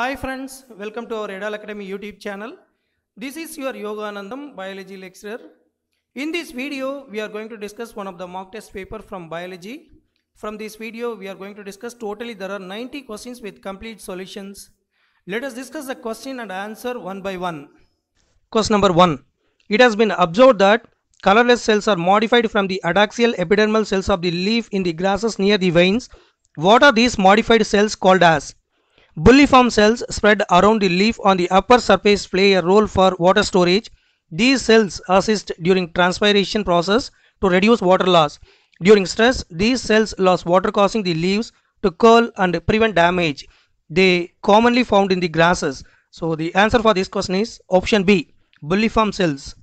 Hi friends, welcome to our Edal Academy YouTube channel. This is your Yoganandam biology lecturer. In this video, we are going to discuss one of the mock test paper from biology. From this video, we are going to discuss totally there are 90 questions with complete solutions. Let us discuss the question and answer one by one. Question number 1. It has been observed that colorless cells are modified from the adaxial epidermal cells of the leaf in the grasses near the veins. What are these modified cells called as? Bulliform cells spread around the leaf on the upper surface play a role for water storage. These cells assist during transpiration process to reduce water loss. During stress, these cells lose water causing the leaves to curl and prevent damage. They commonly found in the grasses. So the answer for this question is option B, bulliform cells.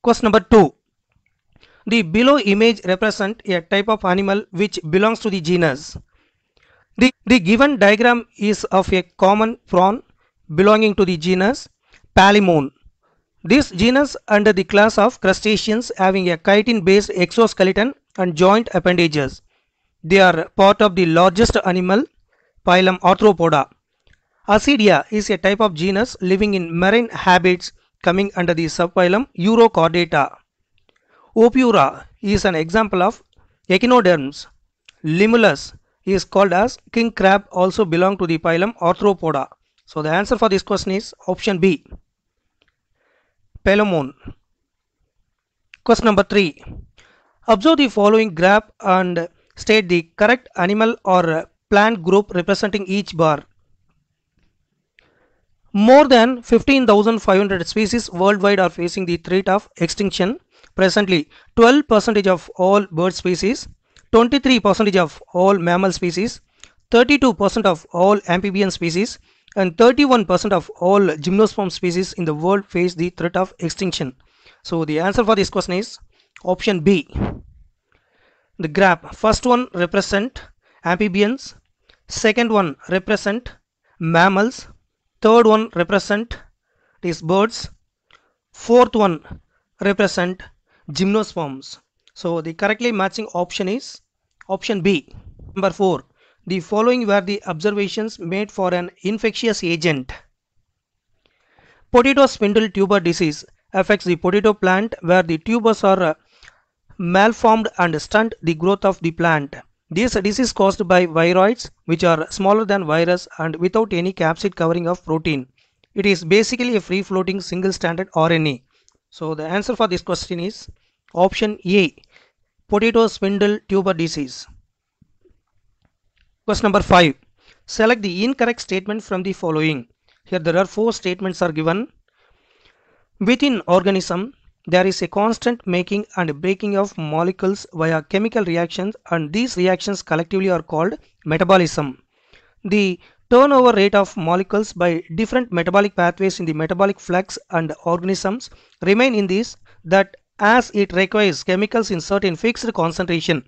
Question number 2. The below image represent a type of animal which belongs to the genus. The, the given diagram is of a common prawn belonging to the genus Palimon. This genus under the class of crustaceans having a chitin-based exoskeleton and joint appendages. They are part of the largest animal phylum Arthropoda. Ascidia is a type of genus living in marine habits, coming under the subphylum Eurocordata. Opura is an example of echinoderms, limulus, he is called as king crab also belong to the phylum Arthropoda. So the answer for this question is option B. Pelomon. Question number 3. Observe the following graph and state the correct animal or plant group representing each bar. More than 15,500 species worldwide are facing the threat of extinction. Presently, 12 percentage of all bird species 23% of all mammal species, 32% of all amphibian species, and 31% of all gymnosperm species in the world face the threat of extinction. So the answer for this question is option B. The graph first one represent amphibians, second one represent mammals, third one represent these birds, fourth one represent gymnosperms. So the correctly matching option is option B. Number 4. The following were the observations made for an infectious agent. Potato spindle tuber disease affects the potato plant where the tubers are uh, malformed and stunt the growth of the plant. This disease caused by viroids which are smaller than virus and without any capsid covering of protein. It is basically a free floating single stranded RNA. So the answer for this question is option A potato spindle tuber disease. Question number 5. Select the incorrect statement from the following. Here there are four statements are given. Within organism, there is a constant making and breaking of molecules via chemical reactions and these reactions collectively are called metabolism. The turnover rate of molecules by different metabolic pathways in the metabolic flux and organisms remain in this that as it requires chemicals in certain fixed concentration.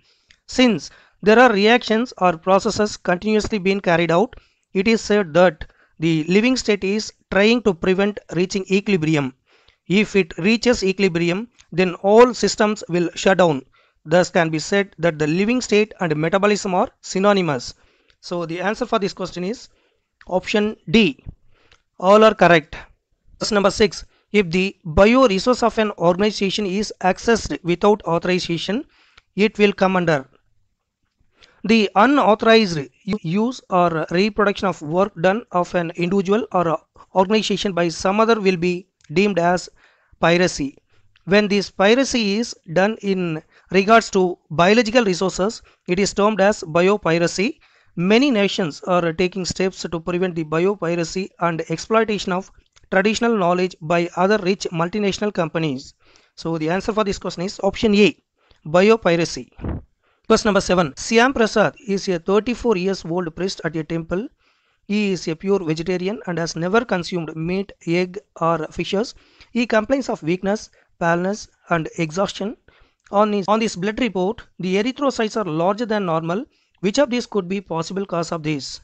Since there are reactions or processes continuously being carried out, it is said that the living state is trying to prevent reaching equilibrium. If it reaches equilibrium, then all systems will shut down. Thus can be said that the living state and metabolism are synonymous. So the answer for this question is option D. All are correct. Question number 6. If the bioresource of an organization is accessed without authorization, it will come under the unauthorized use or reproduction of work done of an individual or organization by some other will be deemed as piracy. When this piracy is done in regards to biological resources, it is termed as biopiracy. Many nations are taking steps to prevent the biopiracy and exploitation of traditional knowledge by other rich multinational companies? So the answer for this question is option A, biopiracy. Question number 7. Siam Prasad is a 34 years old priest at a temple. He is a pure vegetarian and has never consumed meat, egg or fishes. He complains of weakness, paleness and exhaustion. On his, on his blood report, the erythrocytes are larger than normal. Which of these could be possible cause of this?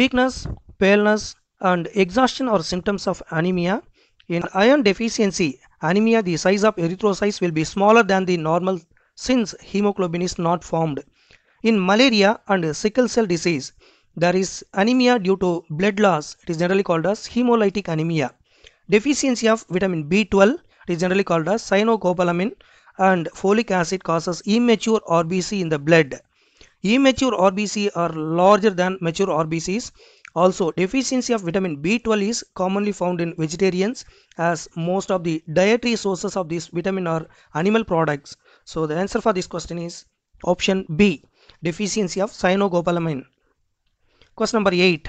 Weakness, paleness, and exhaustion or symptoms of anemia. In iron deficiency anemia, the size of erythrocytes will be smaller than the normal since hemoglobin is not formed. In malaria and sickle cell disease, there is anemia due to blood loss. It is generally called as hemolytic anemia. Deficiency of vitamin B12 is generally called as cyanocobalamin and folic acid causes immature RBC in the blood. Immature RBC are larger than mature RBCs also, deficiency of vitamin B12 is commonly found in vegetarians as most of the dietary sources of this vitamin are animal products. So the answer for this question is option B, deficiency of cyanocobalamin. Question number 8.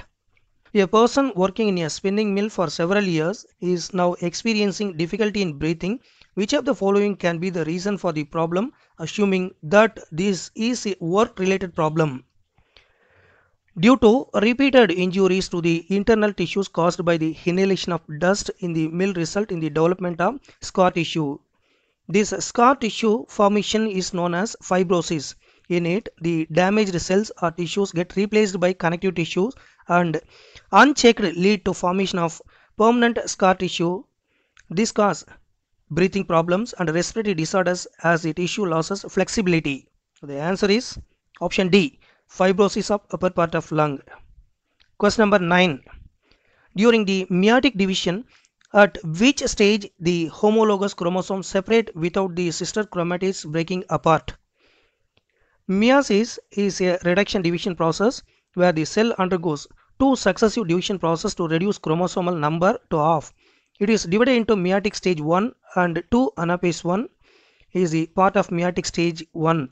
A person working in a spinning mill for several years is now experiencing difficulty in breathing. Which of the following can be the reason for the problem assuming that this is a work related problem? Due to repeated injuries to the internal tissues caused by the inhalation of dust in the mill result in the development of scar tissue. This scar tissue formation is known as fibrosis. In it, the damaged cells or tissues get replaced by connective tissues and unchecked lead to formation of permanent scar tissue. This cause breathing problems and respiratory disorders as the tissue loses flexibility. So the answer is option D fibrosis of upper part of lung. Question number 9. During the meiotic division, at which stage the homologous chromosomes separate without the sister chromatids breaking apart? Meiosis is a reduction division process where the cell undergoes two successive division process to reduce chromosomal number to half. It is divided into meiotic stage 1 and 2 anaphase 1 is the part of meiotic stage 1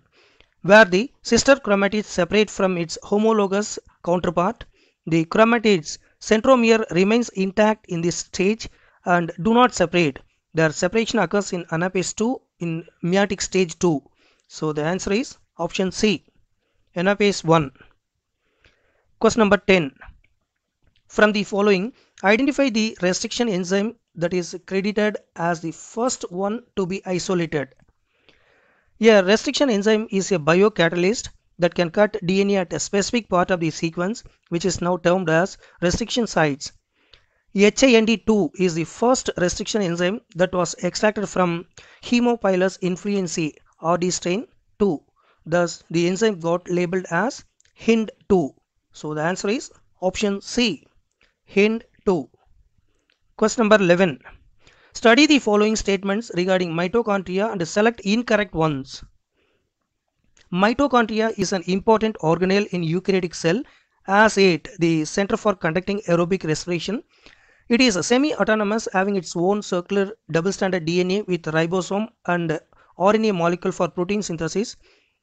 where the sister chromatids separate from its homologous counterpart, the chromatids centromere remains intact in this stage and do not separate. Their separation occurs in anaphase 2 in meiotic stage 2. So the answer is option C, anaphase 1. Question number 10. From the following, identify the restriction enzyme that is credited as the first one to be isolated. Yeah, restriction enzyme is a biocatalyst that can cut DNA at a specific part of the sequence, which is now termed as restriction sites. HIND2 is the first restriction enzyme that was extracted from Haemophilus influenzae RD strain 2. Thus, the enzyme got labeled as HIND2. So, the answer is option C, HIND2. Question number 11. Study the following statements regarding mitochondria and select incorrect ones. Mitochondria is an important organelle in eukaryotic cell as it the center for conducting aerobic respiration. It is semi-autonomous having its own circular double-stranded DNA with ribosome and RNA molecule for protein synthesis.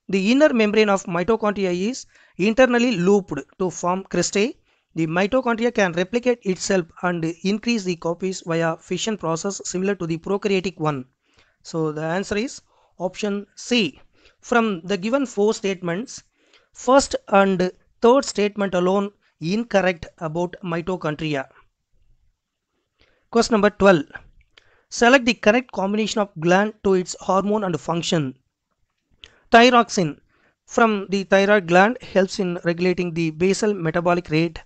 The inner membrane of mitochondria is internally looped to form cristae the mitochondria can replicate itself and increase the copies via fission process similar to the prokaryotic one. So the answer is option C. From the given four statements, first and third statement alone incorrect about mitochondria. Question number 12. Select the correct combination of gland to its hormone and function. Thyroxine from the thyroid gland helps in regulating the basal metabolic rate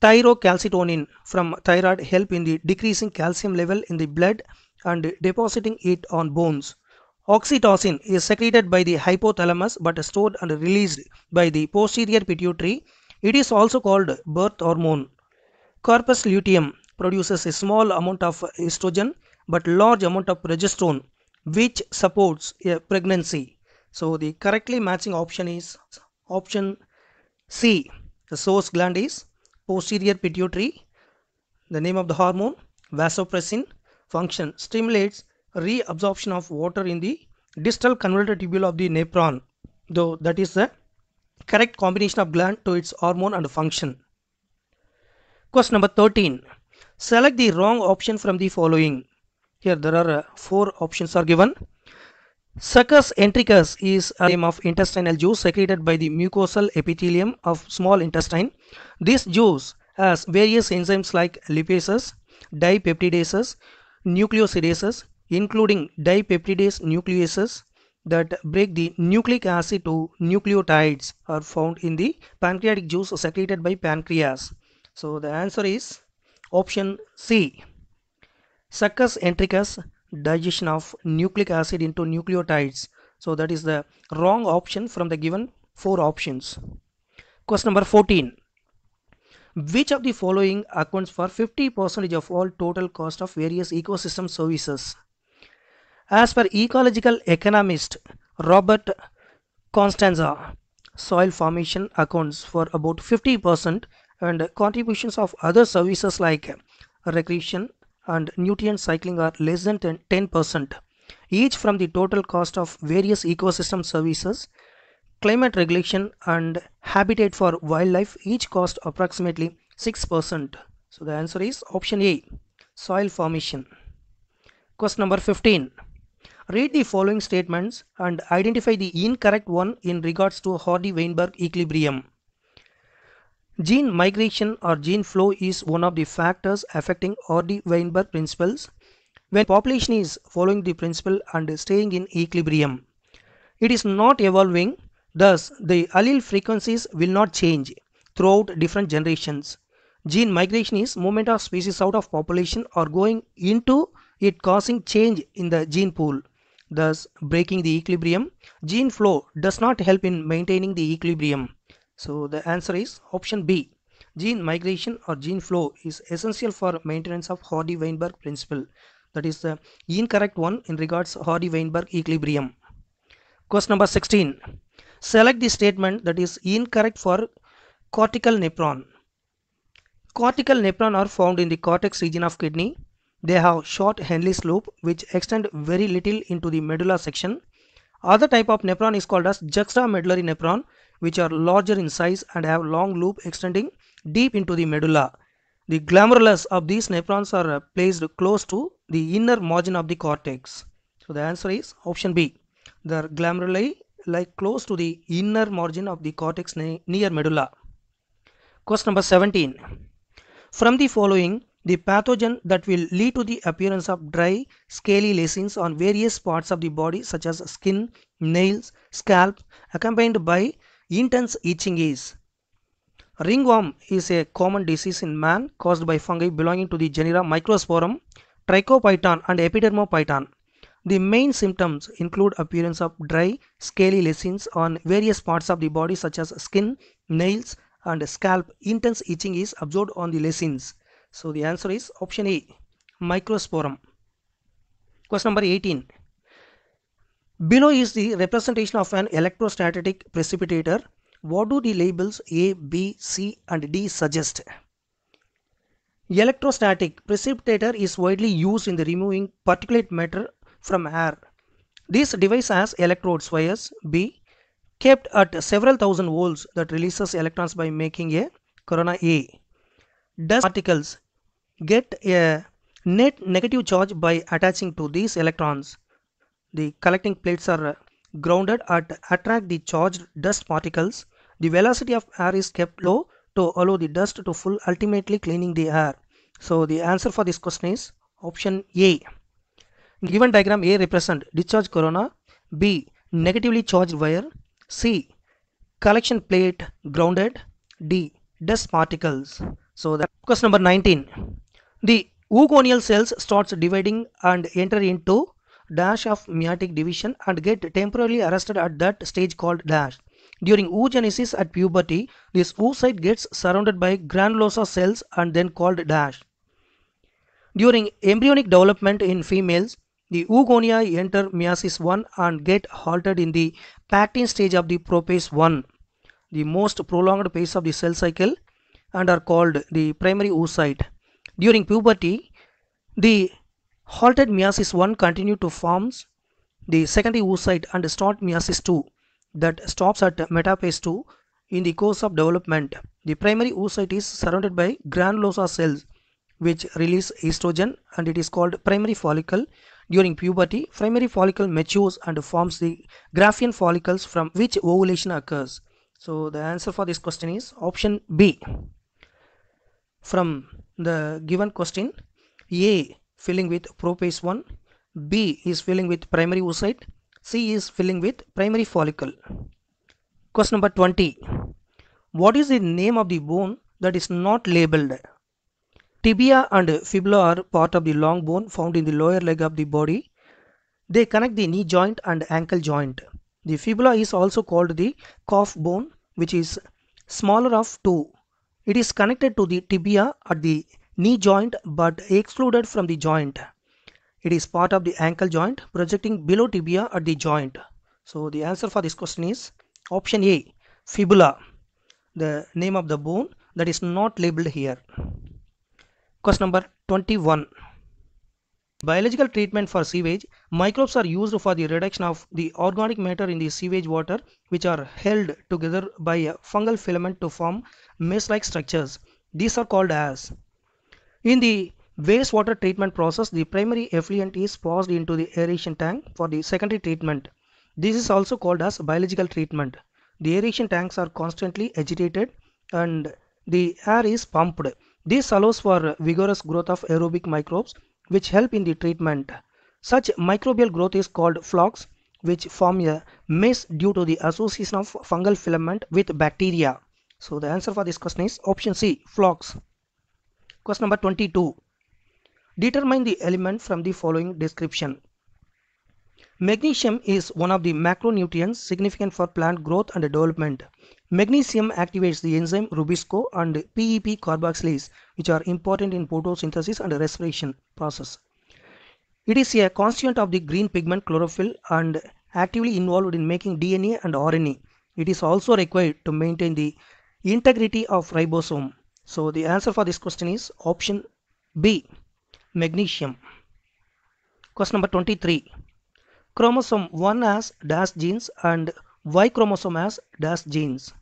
Thyrocalcitonin from thyroid help in the decreasing calcium level in the blood and depositing it on bones. Oxytocin is secreted by the hypothalamus but stored and released by the posterior pituitary. It is also called birth hormone. Corpus luteum produces a small amount of estrogen but large amount of progesterone which supports a pregnancy. So the correctly matching option is option C. The source gland is posterior pituitary. The name of the hormone vasopressin function stimulates reabsorption of water in the distal convoluted tubule of the nephron though that is the correct combination of gland to its hormone and function. Question number 13. Select the wrong option from the following. Here there are uh, four options are given. Succus entricus is a name of intestinal juice secreted by the mucosal epithelium of small intestine. This juice has various enzymes like lipases, dipeptidases, nucleosidases, including dipeptidase nucleases that break the nucleic acid to nucleotides are found in the pancreatic juice secreted by pancreas. So the answer is option C. Succus entricus digestion of nucleic acid into nucleotides so that is the wrong option from the given four options question number 14 which of the following accounts for 50 percentage of all total cost of various ecosystem services as per ecological economist robert constanza soil formation accounts for about 50 percent and contributions of other services like recreation and nutrient cycling are less than 10% each from the total cost of various ecosystem services climate regulation and habitat for wildlife each cost approximately 6% so the answer is option A soil formation question number 15 read the following statements and identify the incorrect one in regards to Hardy-Weinberg equilibrium Gene migration or gene flow is one of the factors affecting the Weinberg principles when population is following the principle and staying in equilibrium. It is not evolving, thus the allele frequencies will not change throughout different generations. Gene migration is movement of species out of population or going into it causing change in the gene pool, thus breaking the equilibrium. Gene flow does not help in maintaining the equilibrium. So the answer is option B. Gene migration or gene flow is essential for maintenance of Hardy-Weinberg principle. That is the incorrect one in regards Hardy-Weinberg equilibrium. Question number 16. Select the statement that is incorrect for cortical nephron. Cortical nephron are found in the cortex region of kidney. They have short Henle's loop which extend very little into the medulla section. Other type of nephron is called as juxtamedullary nephron which are larger in size and have long loop extending deep into the medulla. The glomerulus of these nephrons are uh, placed close to the inner margin of the cortex. So the answer is option B. The glomeruli lie close to the inner margin of the cortex near medulla. Question number 17. From the following, the pathogen that will lead to the appearance of dry, scaly lacings on various parts of the body such as skin, nails, scalp accompanied by Intense itching is Ringworm is a common disease in man caused by fungi belonging to the genera Microsporum, Trichophyton, and Epidermophyton. The main symptoms include appearance of dry, scaly lesions on various parts of the body such as skin, nails and scalp. Intense itching is observed on the lesions. So the answer is option A, Microsporum. Question number 18. Below is the representation of an electrostatic precipitator. What do the labels A, B, C and D suggest? Electrostatic precipitator is widely used in the removing particulate matter from air. This device has electrodes wires B kept at several thousand volts that releases electrons by making a corona A. Dust particles get a net negative charge by attaching to these electrons the collecting plates are uh, grounded at attract the charged dust particles. The velocity of air is kept low to allow the dust to full ultimately cleaning the air. So the answer for this question is option A. Given diagram A represent discharge corona, B negatively charged wire, C collection plate grounded, D dust particles. So the question number 19. The Oogonial cells starts dividing and enter into dash of meiotic division and get temporarily arrested at that stage called dash. During oogenesis at puberty, this oocyte gets surrounded by granulosa cells and then called dash. During embryonic development in females, the oogonia enter meiosis 1 and get halted in the pactin stage of the prophase 1, the most prolonged phase of the cell cycle and are called the primary oocyte. During puberty, the halted meiosis 1 continue to forms the secondary oocyte and start meiosis 2 that stops at metaphase 2 in the course of development. The primary oocyte is surrounded by granulosa cells which release estrogen and it is called primary follicle. During puberty, primary follicle matures and forms the graphene follicles from which ovulation occurs. So the answer for this question is option B. From the given question, A filling with prophase 1 B is filling with primary oocyte C is filling with primary follicle question number 20 what is the name of the bone that is not labeled tibia and fibula are part of the long bone found in the lower leg of the body they connect the knee joint and ankle joint the fibula is also called the calf bone which is smaller of two it is connected to the tibia at the knee joint but excluded from the joint. It is part of the ankle joint projecting below tibia at the joint. So the answer for this question is option A fibula the name of the bone that is not labeled here. Question number 21 Biological treatment for sewage microbes are used for the reduction of the organic matter in the sewage water which are held together by a fungal filament to form mesh-like structures. These are called as in the wastewater treatment process, the primary effluent is passed into the aeration tank for the secondary treatment. This is also called as biological treatment. The aeration tanks are constantly agitated and the air is pumped. This allows for vigorous growth of aerobic microbes which help in the treatment. Such microbial growth is called flocks which form a mess due to the association of fungal filament with bacteria. So the answer for this question is option C, flocks. Question number 22. Determine the element from the following description. Magnesium is one of the macronutrients significant for plant growth and development. Magnesium activates the enzyme Rubisco and PEP carboxylase which are important in photosynthesis and respiration process. It is a constituent of the green pigment chlorophyll and actively involved in making DNA and RNA. It is also required to maintain the integrity of ribosome. So the answer for this question is option B magnesium. Question number 23. Chromosome 1 has dash genes and Y chromosome has dash genes.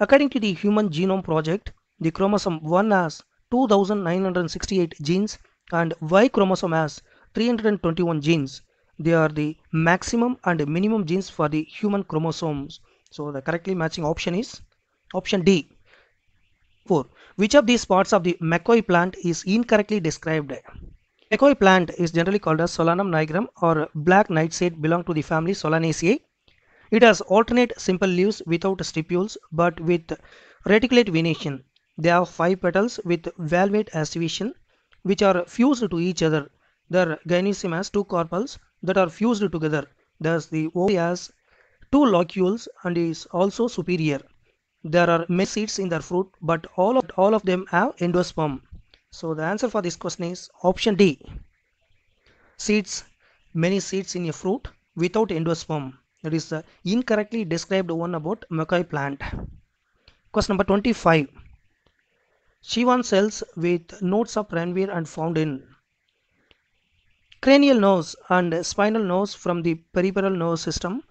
According to the Human Genome Project, the chromosome 1 has 2968 genes and Y chromosome has 321 genes. They are the maximum and minimum genes for the human chromosomes. So the correctly matching option is option D 4. Which of these parts of the McCoy plant is incorrectly described? McCoy plant is generally called as Solanum nigrum or black nightshade belong to the family Solanaceae. It has alternate simple leaves without stipules but with reticulate venation. They have 5 petals with valvate aciviation which are fused to each other. Their gynoecium has 2 carpels that are fused together. Thus the ovary has 2 locules and is also superior. There are many seeds in their fruit, but all of, all of them have endosperm. So the answer for this question is option D. Seeds, many seeds in a fruit without endosperm. That is the uh, incorrectly described one about McCoy plant. Question number 25. Shivan cells with nodes of ranveer and found in cranial nerves and spinal nerves from the peripheral nerve system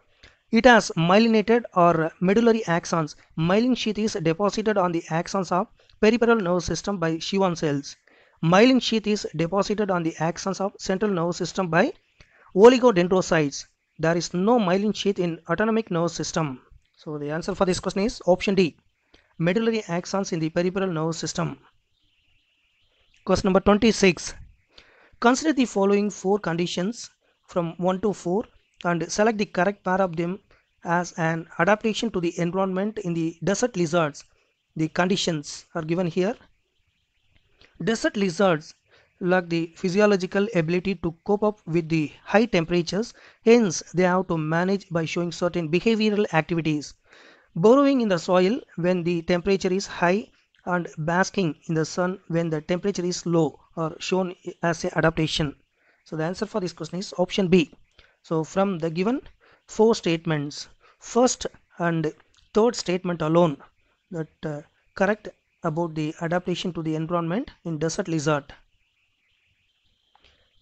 it has myelinated or medullary axons. Myelin sheath is deposited on the axons of peripheral nervous system by Schwann cells. Myelin sheath is deposited on the axons of central nervous system by oligodendrocytes. There is no myelin sheath in autonomic nervous system. So the answer for this question is option D. Medullary axons in the peripheral nervous system. Question number 26. Consider the following four conditions from 1 to 4 and select the correct pair of them as an adaptation to the environment in the desert lizards. The conditions are given here. Desert lizards lack the physiological ability to cope up with the high temperatures, hence they have to manage by showing certain behavioral activities. Burrowing in the soil when the temperature is high and basking in the sun when the temperature is low are shown as an adaptation. So the answer for this question is option B so from the given four statements first and third statement alone that uh, correct about the adaptation to the environment in desert lizard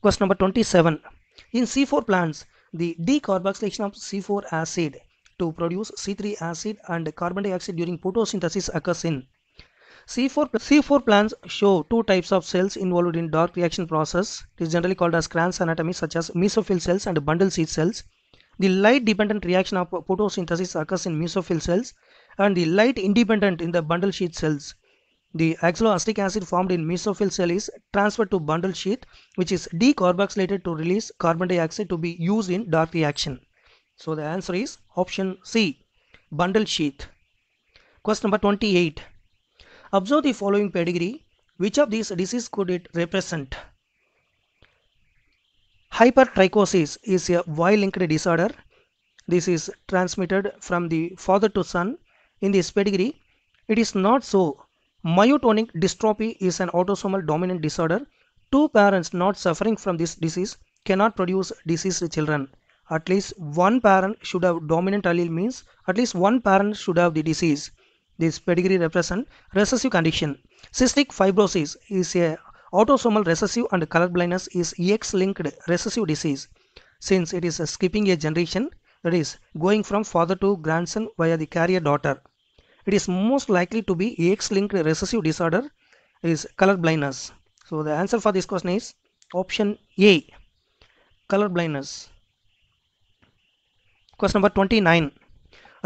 question number 27 in c4 plants the decarboxylation of c4 acid to produce c3 acid and carbon dioxide during photosynthesis occurs in C4, C4 plans show two types of cells involved in dark reaction process. It is generally called as Crans anatomy such as mesophyll cells and bundle seed cells. The light dependent reaction of photosynthesis occurs in mesophyll cells and the light independent in the bundle sheath cells. The axaloacetic acid formed in mesophyll cell is transferred to bundle sheath which is decarboxylated to release carbon dioxide to be used in dark reaction. So the answer is option C, bundle sheath. Question number 28. Observe the following pedigree. Which of these diseases could it represent? Hypertrichosis is a Y-linked disorder. This is transmitted from the father to son in this pedigree. It is not so. Myotonic dystrophy is an autosomal dominant disorder. Two parents not suffering from this disease cannot produce diseased children. At least one parent should have dominant allele means at least one parent should have the disease. This pedigree represents recessive condition. Cystic fibrosis is a autosomal recessive and color blindness is X-linked recessive disease. Since it is skipping a generation, that is going from father to grandson via the carrier daughter. It is most likely to be X-linked recessive disorder is color blindness. So the answer for this question is option A, color blindness. Question number 29.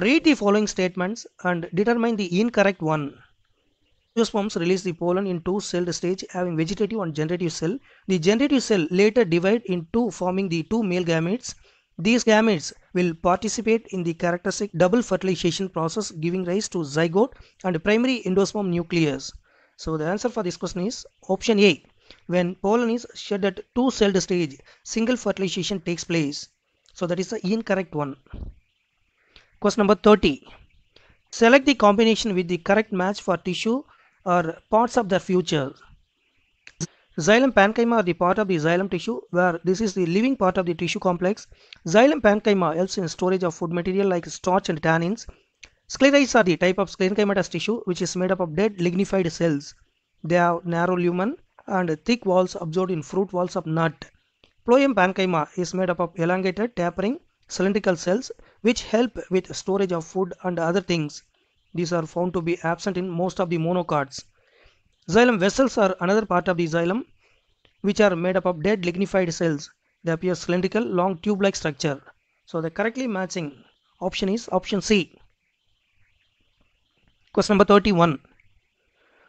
Read the following statements and determine the incorrect one. Angiosperms release the pollen in two-celled stage having vegetative and generative cell. The generative cell later divide in two forming the two male gametes. These gametes will participate in the characteristic double fertilization process giving rise to zygote and primary endosperm nucleus. So the answer for this question is option A. When pollen is shed at two-celled stage, single fertilization takes place. So that is the incorrect one. Question number 30. Select the combination with the correct match for tissue or parts of the future. Xylem panchyma are the part of the xylem tissue where this is the living part of the tissue complex. Xylem panchyma helps in storage of food material like starch and tannins. Sclerites are the type of sclerenchymatous tissue which is made up of dead lignified cells. They have narrow lumen and thick walls absorbed in fruit walls of nut. Phloem panchyma is made up of elongated tapering cylindrical cells which help with storage of food and other things. These are found to be absent in most of the monocots. Xylem vessels are another part of the xylem which are made up of dead lignified cells. They appear cylindrical, long tube-like structure. So the correctly matching option is option C. Question number 31.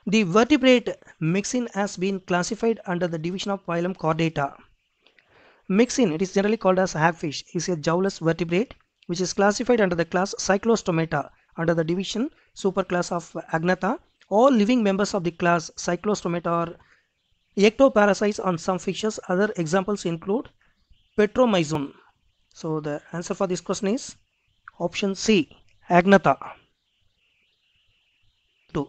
The vertebrate mixin has been classified under the division of phylum Chordata. Mixin, it is generally called as hagfish, is a jawless vertebrate which is classified under the class Cyclostomata under the division superclass of Agnatha. All living members of the class Cyclostomata are ectoparasites on some fishes. Other examples include Petromyzon. So the answer for this question is option C, Agnatha. 2.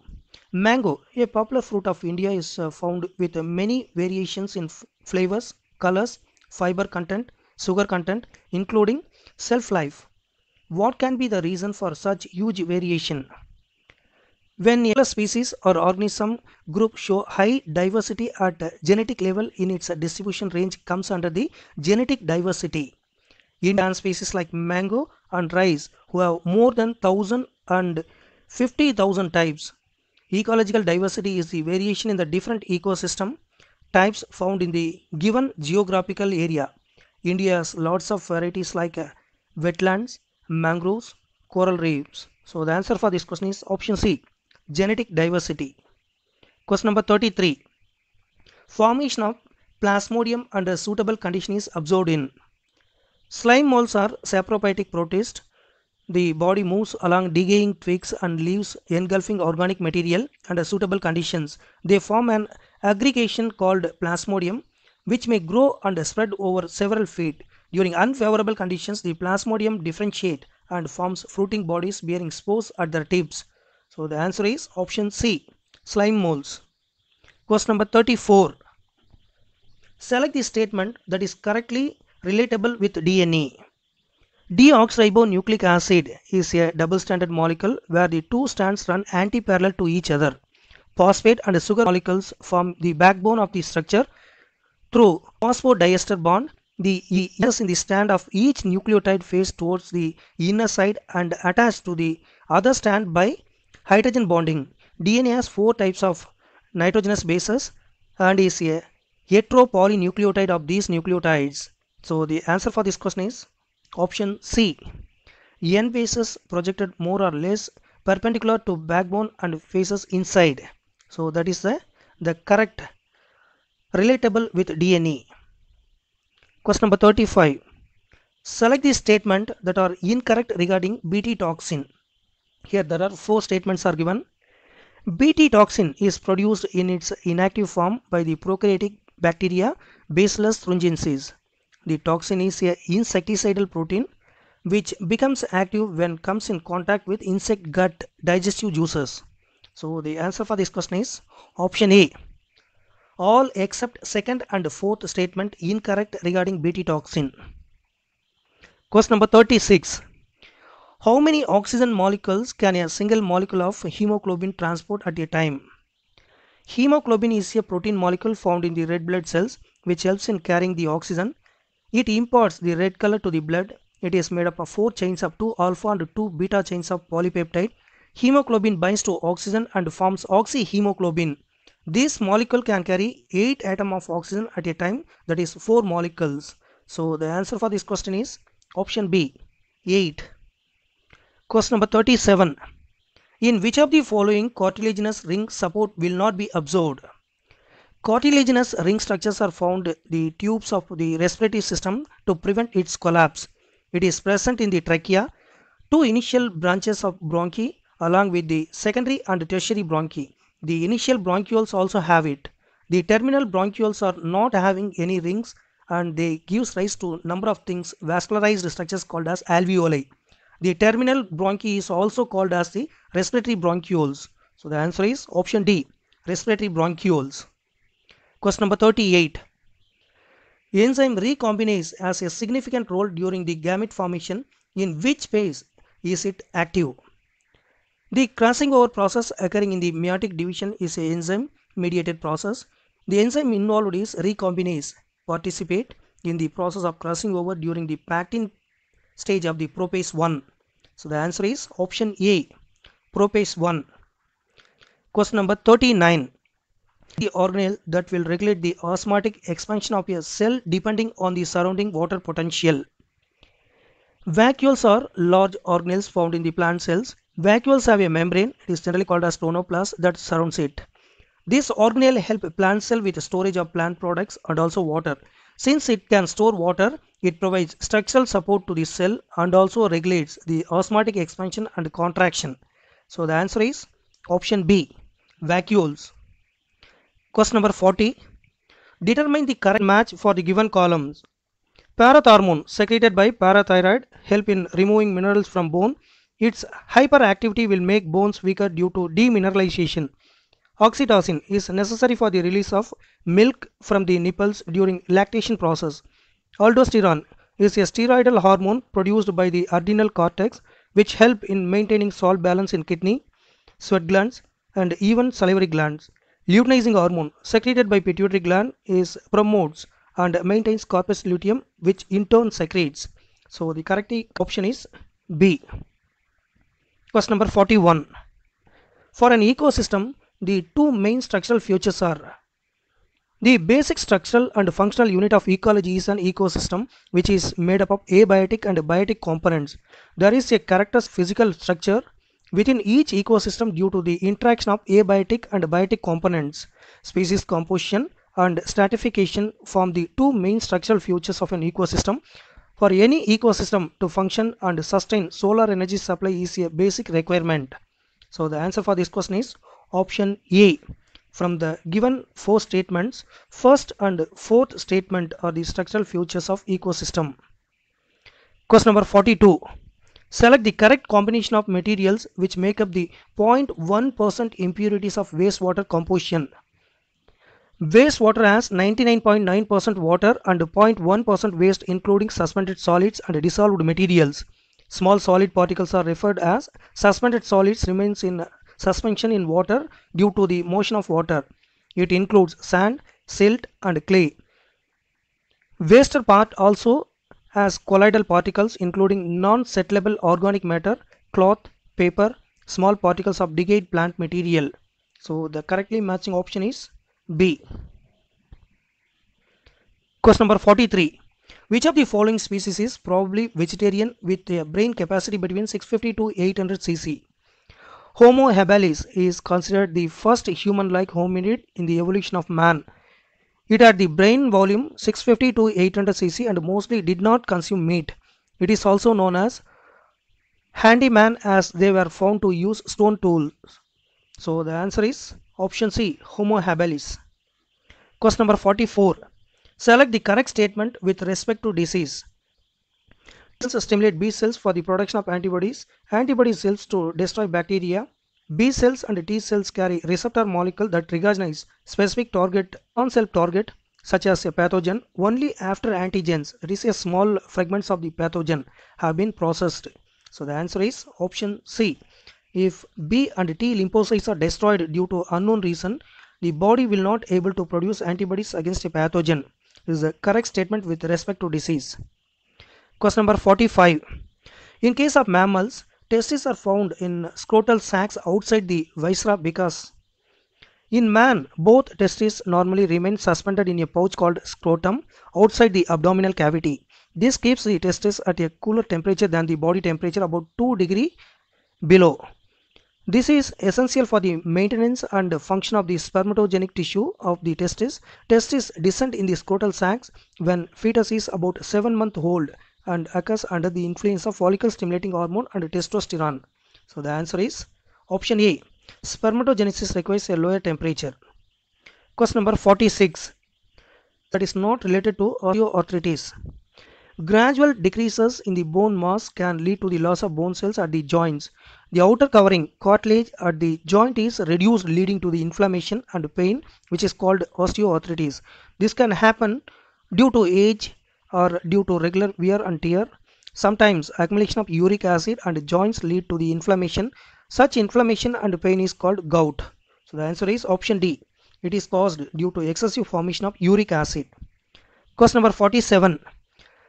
Mango, a popular fruit of India, is uh, found with many variations in flavors, colors, fiber content, sugar content, including shelf life, what can be the reason for such huge variation? When a species or organism group show high diversity at genetic level in its distribution range comes under the genetic diversity. Indian species like mango and rice who have more than 1000 and 50,000 types. Ecological diversity is the variation in the different ecosystem types found in the given geographical area. India has lots of varieties like uh, wetlands, mangroves, coral reefs. So the answer for this question is option C, genetic diversity. Question number 33. Formation of plasmodium under suitable condition is observed in slime molds are saprophytic protists. The body moves along decaying twigs and leaves engulfing organic material under suitable conditions. They form an aggregation called plasmodium which may grow and spread over several feet. During unfavorable conditions, the plasmodium differentiate and forms fruiting bodies bearing spores at their tips. So the answer is option C, slime molds. Question number 34. Select the statement that is correctly relatable with DNA. Deoxyribonucleic acid is a double stranded molecule where the two strands run antiparallel to each other. Phosphate and sugar molecules form the backbone of the structure through phosphodiester bond the ends in the strand of each nucleotide face towards the inner side and attached to the other strand by hydrogen bonding DNA has four types of nitrogenous bases and is a heteropolynucleotide of these nucleotides so the answer for this question is option C N bases projected more or less perpendicular to backbone and faces inside so that is the the correct relatable with DNA Question number 35. Select the statement that are incorrect regarding Bt toxin. Here there are four statements are given. Bt toxin is produced in its inactive form by the prokaryotic bacteria Bacillus thuringiensis. The toxin is a insecticidal protein which becomes active when comes in contact with insect gut digestive juices. So the answer for this question is option A all except second and fourth statement incorrect regarding Bt toxin. Question number 36. How many oxygen molecules can a single molecule of hemoglobin transport at a time? Hemoglobin is a protein molecule found in the red blood cells which helps in carrying the oxygen. It imparts the red color to the blood. It is made up of four chains of two alpha and two beta chains of polypeptide. Hemoglobin binds to oxygen and forms oxyhemoglobin this molecule can carry 8 atom of oxygen at a time that is 4 molecules so the answer for this question is option B 8 question number 37 in which of the following cartilaginous ring support will not be absorbed? cartilaginous ring structures are found the tubes of the respiratory system to prevent its collapse it is present in the trachea two initial branches of bronchi along with the secondary and tertiary bronchi the initial bronchioles also have it. The terminal bronchioles are not having any rings and they gives rise to number of things vascularized structures called as alveoli. The terminal bronchi is also called as the respiratory bronchioles. So the answer is option D, respiratory bronchioles. Question number 38. Enzyme recombinase has a significant role during the gamete formation. In which phase is it active? The crossing over process occurring in the meiotic division is an enzyme mediated process. The enzyme involved is recombinase participate in the process of crossing over during the pactin stage of the prophase 1. So the answer is option A prophase 1. Question number 39. The organelle that will regulate the osmotic expansion of a cell depending on the surrounding water potential. Vacuoles are large organelles found in the plant cells Vacuoles have a membrane, it is generally called as tonoplast, that surrounds it. This organelle help plant cell with storage of plant products and also water. Since it can store water, it provides structural support to the cell and also regulates the osmotic expansion and contraction. So the answer is option B, vacuoles. Question number 40. Determine the correct match for the given columns. Parathormone secreted by parathyroid help in removing minerals from bone its hyperactivity will make bones weaker due to demineralization. Oxytocin is necessary for the release of milk from the nipples during lactation process. Aldosterone is a steroidal hormone produced by the adrenal cortex which help in maintaining salt balance in kidney, sweat glands and even salivary glands. Luteinizing hormone secreted by pituitary gland is promotes and maintains corpus luteum which in turn secretes. So the correct option is B. Question number 41. For an ecosystem, the two main structural features are the basic structural and functional unit of ecology is an ecosystem which is made up of abiotic and biotic components. There is a character's physical structure within each ecosystem due to the interaction of abiotic and biotic components. Species composition and stratification form the two main structural features of an ecosystem for any ecosystem to function and sustain solar energy supply is a basic requirement. So the answer for this question is option A. From the given four statements, first and fourth statement are the structural features of ecosystem. Question number 42. Select the correct combination of materials which make up the 0.1% impurities of wastewater composition. Wastewater has 99.9% percent water and 0.1% waste including suspended solids and dissolved materials. Small solid particles are referred as suspended solids remains in suspension in water due to the motion of water. It includes sand, silt and clay. Waster part also has colloidal particles including non-settleable organic matter, cloth, paper, small particles of decayed plant material. So the correctly matching option is B. Question number 43. Which of the following species is probably vegetarian with a brain capacity between 650 to 800 cc? Homo habilis is considered the first human-like hominid in the evolution of man. It had the brain volume 650 to 800 cc and mostly did not consume meat. It is also known as handyman as they were found to use stone tools. So the answer is option C, Homo habilis. Question number 44. Select the correct statement with respect to disease. Cells stimulate B cells for the production of antibodies. Antibody cells to destroy bacteria. B cells and T cells carry receptor molecule that recognize specific target on-cell target such as a pathogen only after antigens that is a small fragments of the pathogen have been processed. So the answer is option C. If B and T lymphocytes are destroyed due to unknown reason, the body will not able to produce antibodies against a pathogen. This is a correct statement with respect to disease. Question number 45. In case of mammals, testes are found in scrotal sacs outside the viscera because in man, both testes normally remain suspended in a pouch called scrotum outside the abdominal cavity. This keeps the testes at a cooler temperature than the body temperature about 2 degree below. This is essential for the maintenance and function of the spermatogenic tissue of the testis. Testis descend in the scrotal sacs when fetus is about 7 month old and occurs under the influence of follicle stimulating hormone and testosterone. So the answer is option A. Spermatogenesis requires a lower temperature. Question number 46 that is not related to osteoarthritis. Gradual decreases in the bone mass can lead to the loss of bone cells at the joints the outer covering cartilage at the joint is reduced leading to the inflammation and pain which is called osteoarthritis. This can happen due to age or due to regular wear and tear. Sometimes accumulation of uric acid and joints lead to the inflammation. Such inflammation and pain is called gout. So the answer is option D. It is caused due to excessive formation of uric acid. Question number 47.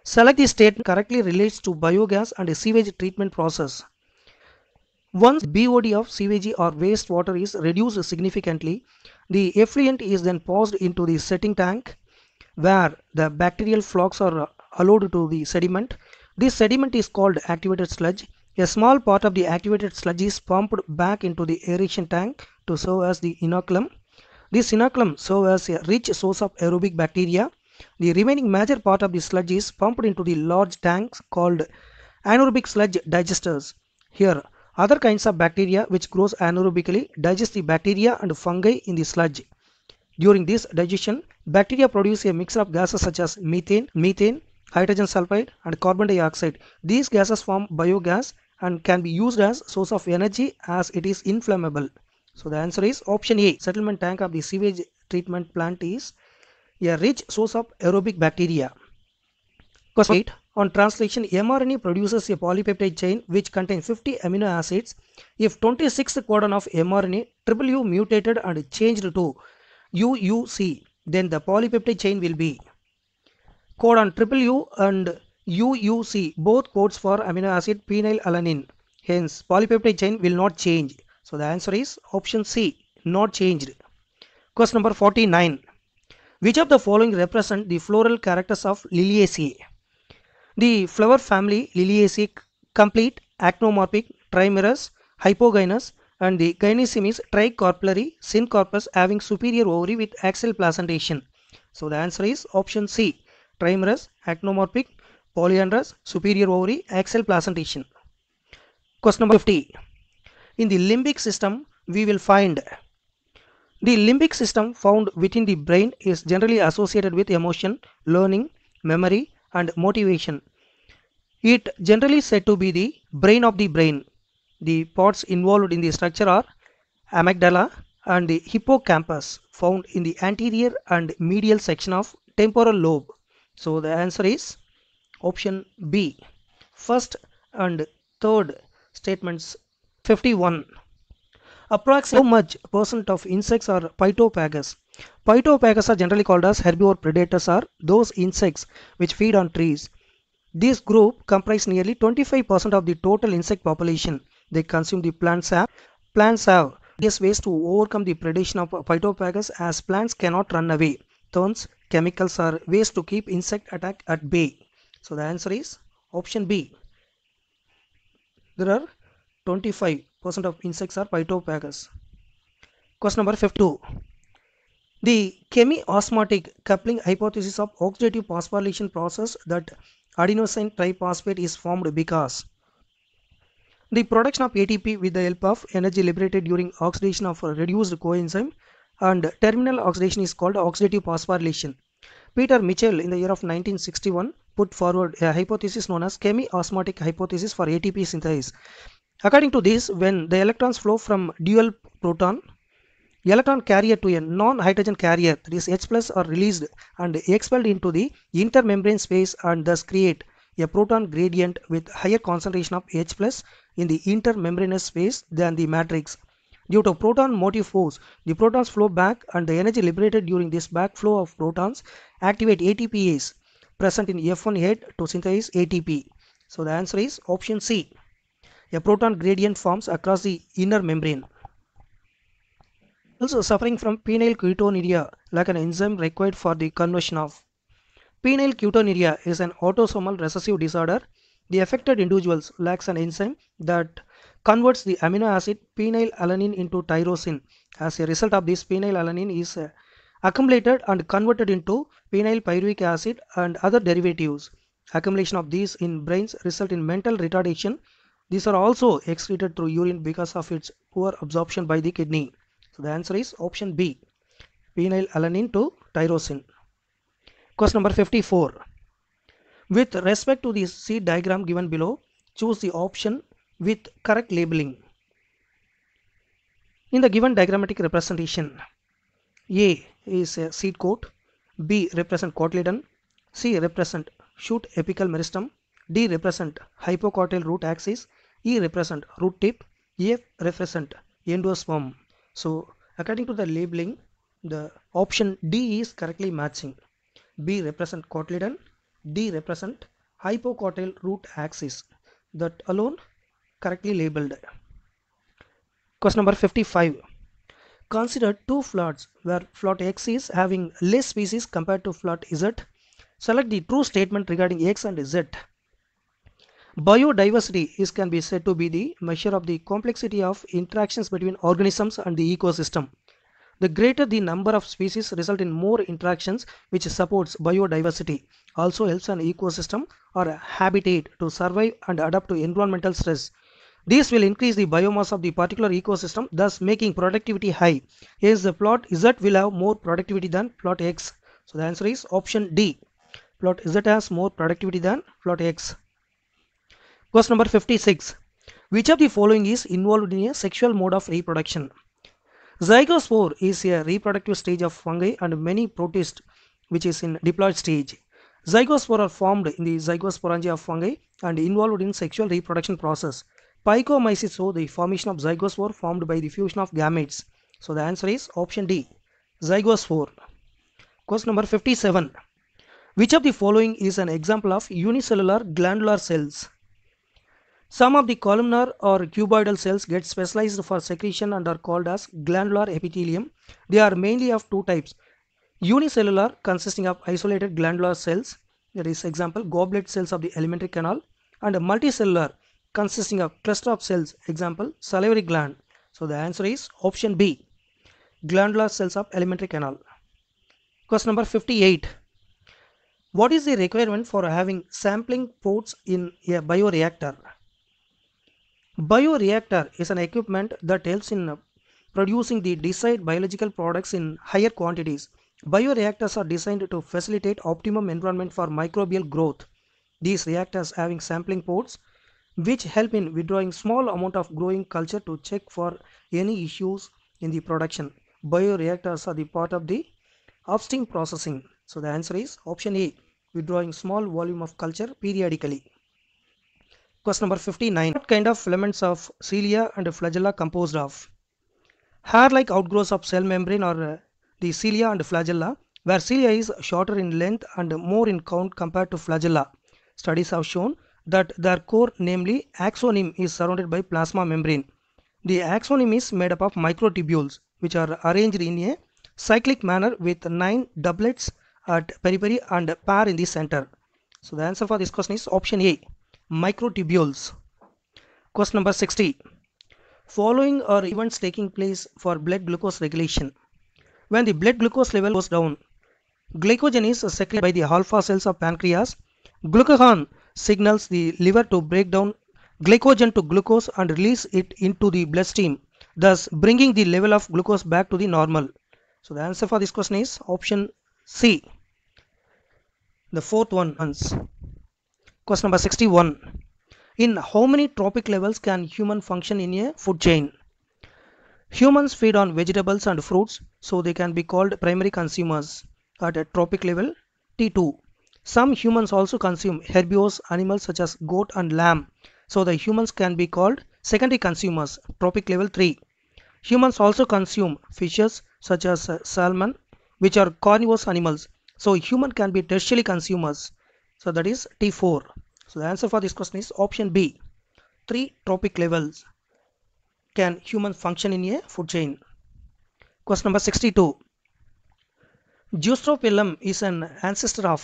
Select the state correctly relates to biogas and sewage treatment process. Once BOD of sewage or wastewater is reduced significantly, the effluent is then passed into the setting tank where the bacterial flocks are allowed to the sediment. This sediment is called activated sludge. A small part of the activated sludge is pumped back into the aeration tank to serve as the inoculum. This inoculum serves as a rich source of aerobic bacteria. The remaining major part of the sludge is pumped into the large tanks called anaerobic sludge digesters. Here, other kinds of bacteria which grows anaerobically digest the bacteria and fungi in the sludge. During this digestion, bacteria produce a mixture of gases such as methane, methane, hydrogen sulfide and carbon dioxide. These gases form biogas and can be used as source of energy as it is inflammable. So the answer is option A. Settlement tank of the sewage treatment plant is a rich source of aerobic bacteria. Question 8. On translation, mRNA produces a polypeptide chain which contains 50 amino acids. If 26th codon of mRNA U mutated and changed to UUC, then the polypeptide chain will be codon U and UUC both codes for amino acid phenylalanine. Hence, polypeptide chain will not change. So the answer is option C, not changed. Question number 49. Which of the following represent the floral characters of Liliaceae? The flower family Liliaceae complete actinomorphic, trimerous, hypogynous and the gynoecium is tricorpulary, syncorpus having superior ovary with axial placentation. So the answer is option C, trimerous, actinomorphic, polyandrous, superior ovary, axial placentation. Question number 50. In the limbic system, we will find the limbic system found within the brain is generally associated with emotion, learning, memory, and motivation. It generally said to be the brain of the brain. The parts involved in the structure are amygdala and the hippocampus found in the anterior and medial section of temporal lobe. So the answer is option B. First and third statements 51. Approximately how much percent of insects are phytophagous? Phytopackers are generally called as herbivore predators are those insects which feed on trees. This group comprise nearly 25% of the total insect population. They consume the plant sap. Plants have various ways to overcome the predation of phytopackers as plants cannot run away. Thorns, chemicals are ways to keep insect attack at bay. So the answer is option B. There are 25% of insects are phytopackers. Question number 52. The chemiosmotic coupling hypothesis of oxidative phosphorylation process that adenosine triphosphate is formed because the production of ATP with the help of energy liberated during oxidation of reduced coenzyme and terminal oxidation is called oxidative phosphorylation. Peter Mitchell in the year of 1961 put forward a hypothesis known as chemiosmotic hypothesis for ATP synthesis. According to this, when the electrons flow from dual proton electron carrier to a non-hydrogen carrier that is H plus are released and expelled into the intermembrane space and thus create a proton gradient with higher concentration of H plus in the intermembranous space than the matrix. Due to proton motive force, the protons flow back and the energy liberated during this backflow of protons activate ATPase present in F1 head to synthesize ATP. So the answer is option C. A proton gradient forms across the inner membrane also suffering from penile ketoneuria like an enzyme required for the conversion of. Penile ketoneuria is an autosomal recessive disorder. The affected individuals lacks an enzyme that converts the amino acid phenylalanine into tyrosine. As a result of this, phenylalanine is uh, accumulated and converted into phenylpyruvic acid and other derivatives. Accumulation of these in brains result in mental retardation. These are also excreted through urine because of its poor absorption by the kidney. So the answer is option B phenylalanine to tyrosine. Question number 54. With respect to the seed diagram given below, choose the option with correct labeling. In the given diagrammatic representation, A is a seed coat, B represent cotyledon, C represent shoot apical meristem, D represent hypocotyl root axis, E represent root tip, F represent endosperm so according to the labeling the option D is correctly matching B represent cotyledon D represent hypocotyl root axis that alone correctly labeled question number 55 consider two floods where flot X is having less species compared to flot Z select the true statement regarding X and Z Biodiversity is can be said to be the measure of the complexity of interactions between organisms and the ecosystem. The greater the number of species result in more interactions which supports biodiversity, also helps an ecosystem or habitat to survive and adapt to environmental stress. This will increase the biomass of the particular ecosystem thus making productivity high. Hence the plot Z will have more productivity than plot X. So the answer is option D. Plot Z has more productivity than plot X. Question number 56. Which of the following is involved in a sexual mode of reproduction? Zygospore is a reproductive stage of fungi and many protists which is in diploid stage. Zygospore are formed in the zygosporangia of fungi and involved in sexual reproduction process. Pykomyces show the formation of zygospore formed by the fusion of gametes. So the answer is option D, zygospore. Question number 57. Which of the following is an example of unicellular glandular cells? Some of the columnar or cuboidal cells get specialized for secretion and are called as glandular epithelium. They are mainly of two types. Unicellular consisting of isolated glandular cells that is example goblet cells of the elementary canal and multicellular consisting of cluster of cells example salivary gland. So the answer is option B glandular cells of elementary canal. Question number 58. What is the requirement for having sampling ports in a bioreactor? Bioreactor is an equipment that helps in producing the desired biological products in higher quantities. Bioreactors are designed to facilitate optimum environment for microbial growth. These reactors having sampling ports which help in withdrawing small amount of growing culture to check for any issues in the production. Bioreactors are the part of the upstream processing. So the answer is option A, withdrawing small volume of culture periodically. Question number 59. What kind of filaments of cilia and flagella composed of? Hair-like outgrowths of cell membrane are uh, the cilia and flagella, where cilia is shorter in length and more in count compared to flagella. Studies have shown that their core, namely axoneme, is surrounded by plasma membrane. The axoneme is made up of microtubules, which are arranged in a cyclic manner with nine doublets at periphery and pair in the center. So the answer for this question is option A microtubules. Question number 60. Following are events taking place for blood glucose regulation. When the blood glucose level goes down, glycogen is secreted by the alpha cells of pancreas. Glucagon signals the liver to break down glycogen to glucose and release it into the bloodstream, thus bringing the level of glucose back to the normal. So the answer for this question is option C. The fourth one, Question number 61. In how many trophic levels can human function in a food chain? Humans feed on vegetables and fruits, so they can be called primary consumers at a trophic level T2. Some humans also consume herbivorous animals such as goat and lamb, so the humans can be called secondary consumers, trophic level 3. Humans also consume fishes such as uh, salmon, which are carnivorous animals, so human can be tertiary consumers, so that is T4 so the answer for this question is option B three tropic levels can human function in a food chain question number 62 Geostrophilum is an ancestor of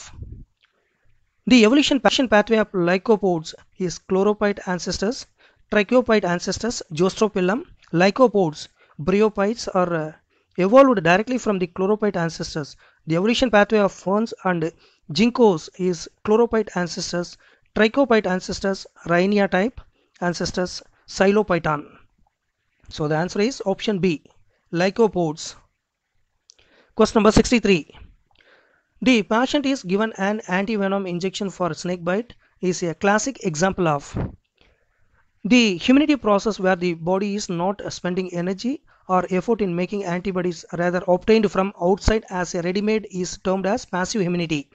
the evolution pathway of lycopods is chlorophyte ancestors trichophyte ancestors geostrophilum, lycopods bryophytes are uh, evolved directly from the chlorophyte ancestors the evolution pathway of ferns and Jinkos is chlorophyte ancestors, trichophyte ancestors, Rhinia type ancestors, Silopyton. So the answer is option B, lycopods. Question number 63. The patient is given an antivenom injection for snake bite is a classic example of the immunity process where the body is not spending energy or effort in making antibodies rather obtained from outside as a ready-made is termed as passive immunity.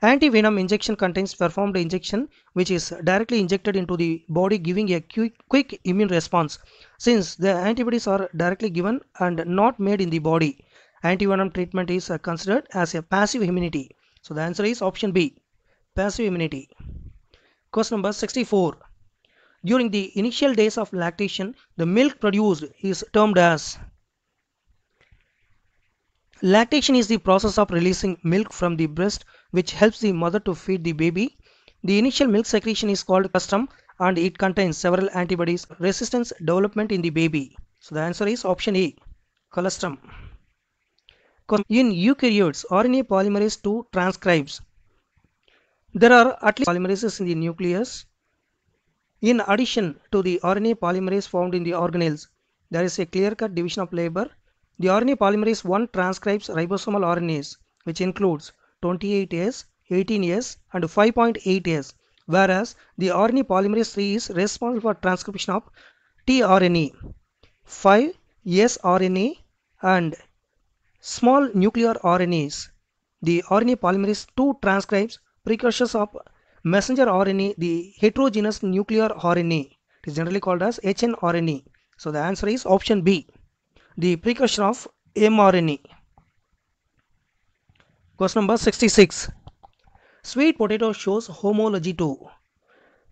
Antivenom injection contains performed injection which is directly injected into the body giving a quick, quick immune response since the antibodies are directly given and not made in the body. Antivenom treatment is considered as a passive immunity. So the answer is option B, passive immunity. Question number 64. During the initial days of lactation, the milk produced is termed as Lactation is the process of releasing milk from the breast which helps the mother to feed the baby. The initial milk secretion is called custrum and it contains several antibodies resistance development in the baby. So the answer is option A, colostrum. In eukaryotes, RNA polymerase II transcribes. There are at least polymerases in the nucleus. In addition to the RNA polymerase found in the organelles, there is a clear-cut division of labor. The RNA polymerase I transcribes ribosomal RNAs, which includes 28 years, 18 years and 5.8 years whereas the RNA polymerase III is responsible for transcription of tRNA, 5 sRNA and small nuclear RNAs. The RNA polymerase II transcribes precursors of messenger RNA, the heterogeneous nuclear RNA. It is generally called as hnRNA. So the answer is option B. The precursor of mRNA. Question number 66. Sweet potato shows homology to.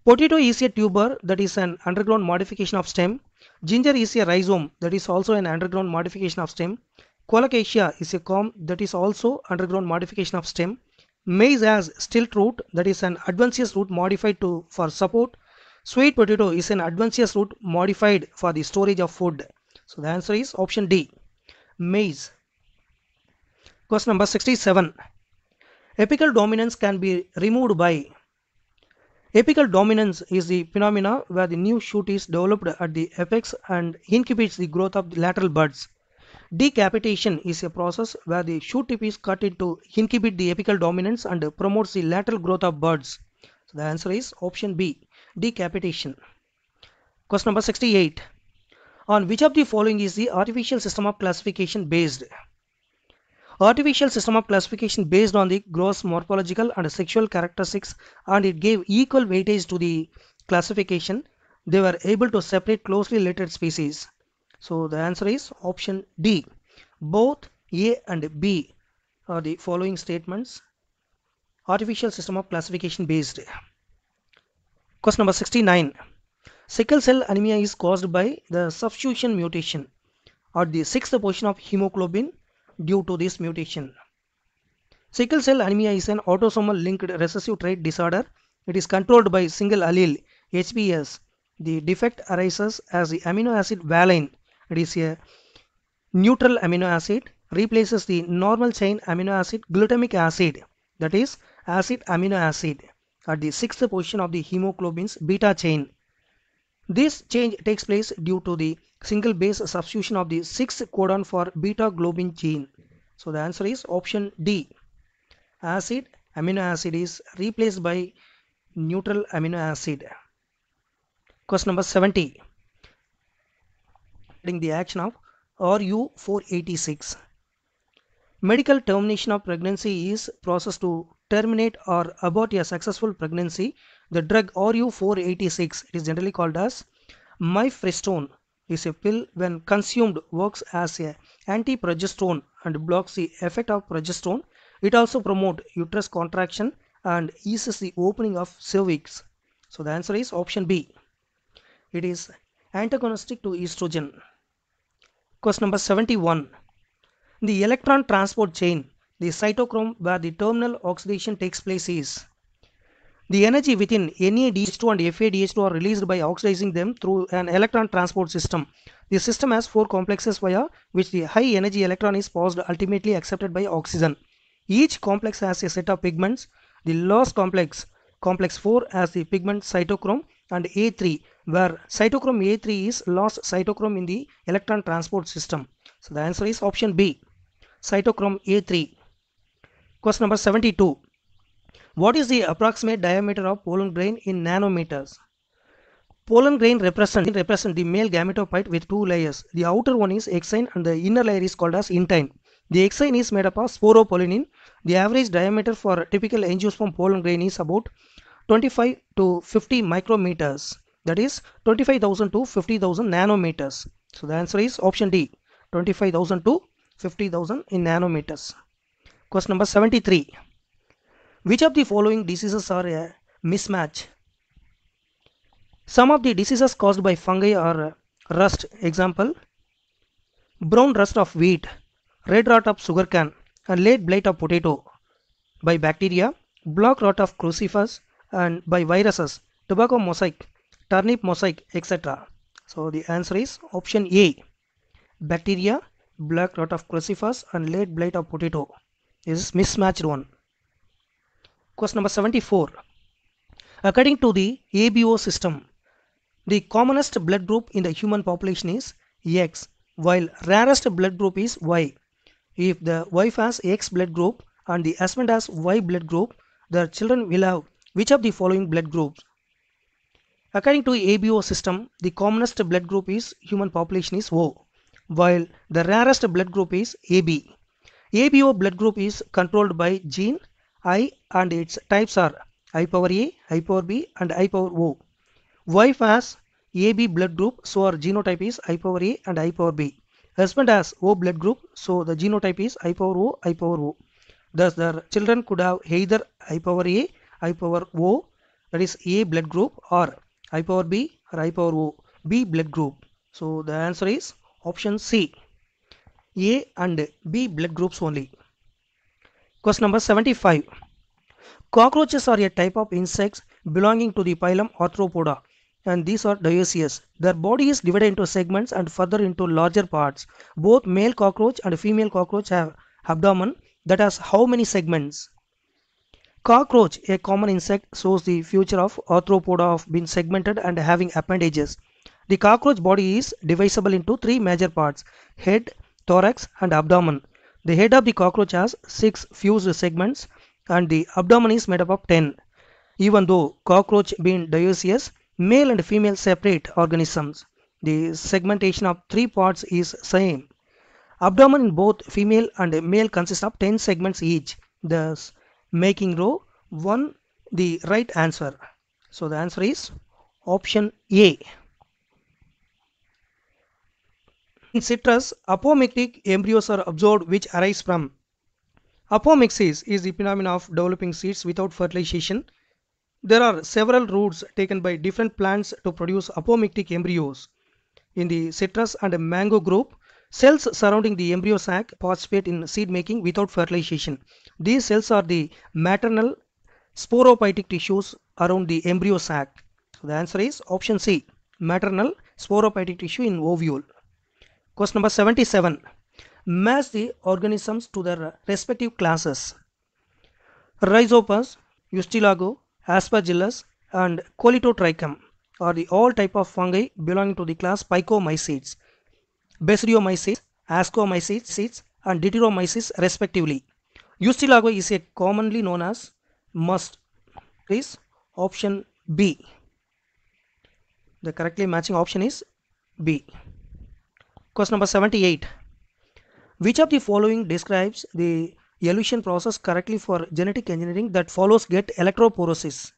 Potato is a tuber that is an underground modification of stem. Ginger is a rhizome that is also an underground modification of stem. Colocasia is a comb that is also underground modification of stem. Maize has stilt root that is an adventitious root modified to for support. Sweet potato is an adventitious root modified for the storage of food. So the answer is option D. Maize. Question number 67. Apical dominance can be removed by Apical dominance is the phenomena where the new shoot is developed at the apex and incubates the growth of the lateral buds. Decapitation is a process where the shoot tip is cut into incubate the apical dominance and promotes the lateral growth of buds. So the answer is option B, decapitation. Question number 68. On which of the following is the artificial system of classification based? artificial system of classification based on the gross morphological and sexual characteristics and it gave equal weightage to the classification they were able to separate closely related species so the answer is option D both A and B are the following statements artificial system of classification based question number 69 sickle cell anemia is caused by the substitution mutation at the sixth position of hemoglobin due to this mutation. Sickle cell anemia is an autosomal linked recessive trait disorder. It is controlled by single allele HBS. The defect arises as the amino acid valine, it is a neutral amino acid, replaces the normal chain amino acid glutamic acid, that is acid amino acid at the sixth position of the hemoglobin's beta chain this change takes place due to the single base substitution of the 6th codon for beta globin gene. So the answer is option D. Acid amino acid is replaced by neutral amino acid. Question number 70. The action of RU486. Medical termination of pregnancy is process to terminate or abort a successful pregnancy the drug RU486 is generally called as mifepristone is a pill when consumed works as a anti-progesterone and blocks the effect of progesterone. It also promotes uterus contraction and eases the opening of cervix. So the answer is option B. It is antagonistic to estrogen. Question number 71. the electron transport chain, the cytochrome where the terminal oxidation takes place is the energy within NADH2 and FADH2 are released by oxidizing them through an electron transport system. The system has four complexes via which the high energy electron is passed ultimately accepted by oxygen. Each complex has a set of pigments. The last complex, complex 4 has the pigment cytochrome and A3 where cytochrome A3 is lost cytochrome in the electron transport system. So the answer is option B, cytochrome A3. Question number 72. What is the approximate diameter of pollen grain in nanometers? Pollen grain represent, represent the male gametophyte with two layers. The outer one is exine and the inner layer is called as intine. The exine is made up of sporopollenin. The average diameter for typical angiosperm pollen grain is about 25 to 50 micrometers. That is 25,000 to 50,000 nanometers. So the answer is option D 25,000 to 50,000 in nanometers. Question number 73. Which of the following diseases are a mismatch? Some of the diseases caused by fungi are rust, example, brown rust of wheat, red rot of sugarcane, and late blight of potato by bacteria, black rot of crucifers, and by viruses, tobacco mosaic, turnip mosaic, etc. So the answer is option A. Bacteria, black rot of crucifers, and late blight of potato is mismatched one. Question number 74. According to the ABO system, the commonest blood group in the human population is X, while rarest blood group is Y. If the wife has X blood group and the husband has Y blood group, their children will have which of the following blood groups? According to ABO system, the commonest blood group is human population is O, while the rarest blood group is AB. ABO blood group is controlled by gene i and its types are i power a, i power b and i power o. Wife has AB blood group so our genotype is i power a and i power b. Husband has O blood group so the genotype is i power o, i power o. Thus their children could have either i power a, i power o that is a blood group or i power b or i power o b blood group. So the answer is option C. A and B blood groups only. Question number 75. Cockroaches are a type of insects belonging to the phylum Arthropoda and these are dioecious. Their body is divided into segments and further into larger parts. Both male cockroach and female cockroach have abdomen that has how many segments? Cockroach, a common insect, shows the future of arthropoda of being segmented and having appendages. The cockroach body is divisible into three major parts, head, thorax and abdomen. The head of the cockroach has 6 fused segments and the abdomen is made up of 10. Even though cockroach being dioecious, male and female separate organisms, the segmentation of three parts is same. Abdomen in both female and male consists of 10 segments each, thus making row 1 the right answer. So the answer is option A. In citrus, apomictic embryos are absorbed, which arise from apomixis is the phenomenon of developing seeds without fertilization. There are several routes taken by different plants to produce apomictic embryos. In the citrus and mango group, cells surrounding the embryo sac participate in seed making without fertilization. These cells are the maternal sporophytic tissues around the embryo sac. So the answer is option C, maternal sporophytic tissue in ovule. Question number 77. Match the organisms to their respective classes. Rhizopus, Eustilago, Aspergillus and Colitotrichum are the all type of fungi belonging to the class Pycomycetes, Basidiomycetes, Ascomycetes and Deuteromyces respectively. Eustilago is a commonly known as must is option B. The correctly matching option is B. Question number 78. Which of the following describes the elution process correctly for genetic engineering that follows get electroporosis?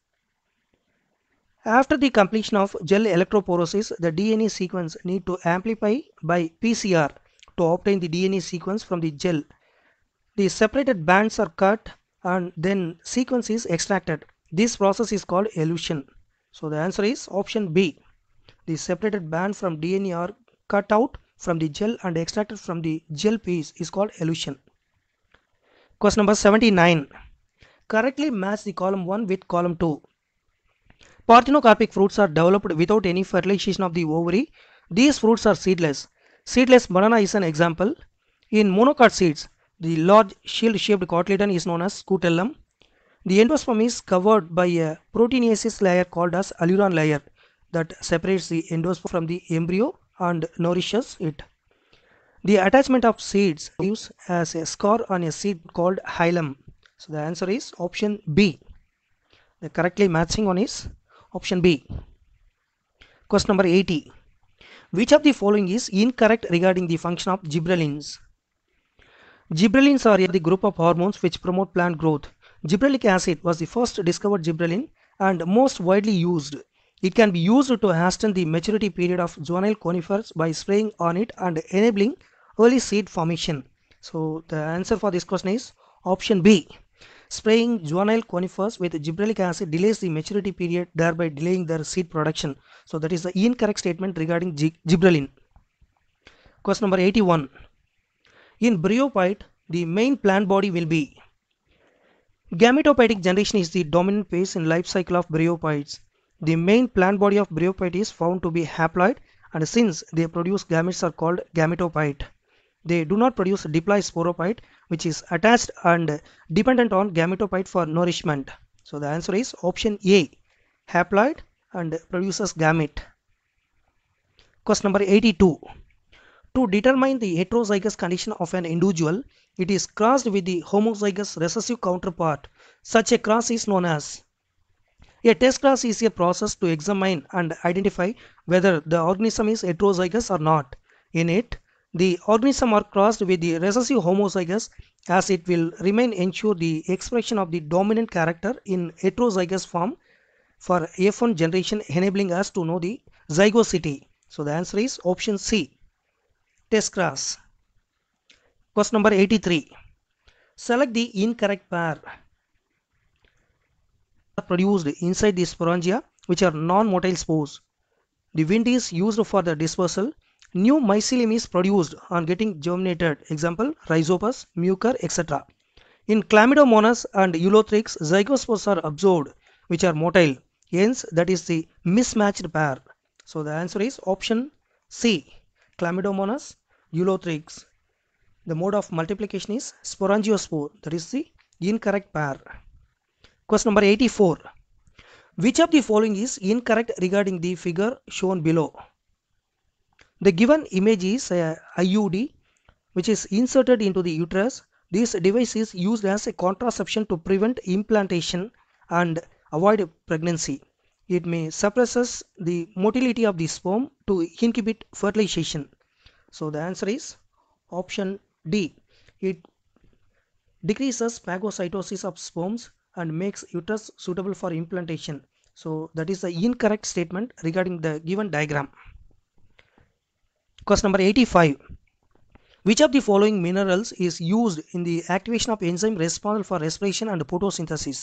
After the completion of gel electroporosis, the DNA sequence need to amplify by PCR to obtain the DNA sequence from the gel. The separated bands are cut and then sequence is extracted. This process is called elution. So the answer is option B. The separated band from DNA are cut out from the gel and extracted from the gel piece is called elution. Question number 79. Correctly match the column 1 with column 2. Parthenocarpic fruits are developed without any fertilization of the ovary. These fruits are seedless. Seedless banana is an example. In monocot seeds, the large shield-shaped cotyledon is known as scutellum. The endosperm is covered by a proteinaceous layer called as aluron layer that separates the endosperm from the embryo and nourishes it. The attachment of seeds leaves as a scar on a seed called hilum. So the answer is option B. The correctly matching one is option B. Question number 80. Which of the following is incorrect regarding the function of gibberellins? Gibberellins are the group of hormones which promote plant growth. Gibberellic acid was the first discovered gibberellin and most widely used. It can be used to hasten the maturity period of juvenile conifers by spraying on it and enabling early seed formation. So the answer for this question is option B. Spraying juvenile conifers with gibberellic acid delays the maturity period thereby delaying their seed production. So that is the incorrect statement regarding gibberellin. Question number 81. In bryophyte, the main plant body will be Gametophytic generation is the dominant phase in life cycle of bryophytes. The main plant body of bryophyte is found to be haploid and since they produce gametes are called gametophyte. They do not produce diplosporophyte which is attached and dependent on gametophyte for nourishment. So the answer is option A haploid and produces gamete. Question number 82. To determine the heterozygous condition of an individual, it is crossed with the homozygous recessive counterpart. Such a cross is known as a test class is a process to examine and identify whether the organism is heterozygous or not. In it, the organism are crossed with the recessive homozygous as it will remain ensure the expression of the dominant character in heterozygous form for F1 generation enabling us to know the zygosity. So the answer is option C. Test cross. Question number 83. Select the incorrect pair produced inside the sporangia which are non-motile spores. The wind is used for the dispersal. New mycelium is produced on getting germinated, example Rhizopus, Mucor, etc. In Chlamydomonas and eulothrix, zygospores are absorbed which are motile. Hence, that is the mismatched pair. So the answer is option C. Chlamydomonas, eulothrix. The mode of multiplication is sporangiospore. That is the incorrect pair. Question number 84. Which of the following is incorrect regarding the figure shown below? The given image is a uh, IUD which is inserted into the uterus. This device is used as a contraception to prevent implantation and avoid pregnancy. It may suppresses the motility of the sperm to inhibit fertilization. So the answer is option D. It decreases phagocytosis of sperms and makes uterus suitable for implantation so that is the incorrect statement regarding the given diagram question number 85 which of the following minerals is used in the activation of enzyme responsible for respiration and photosynthesis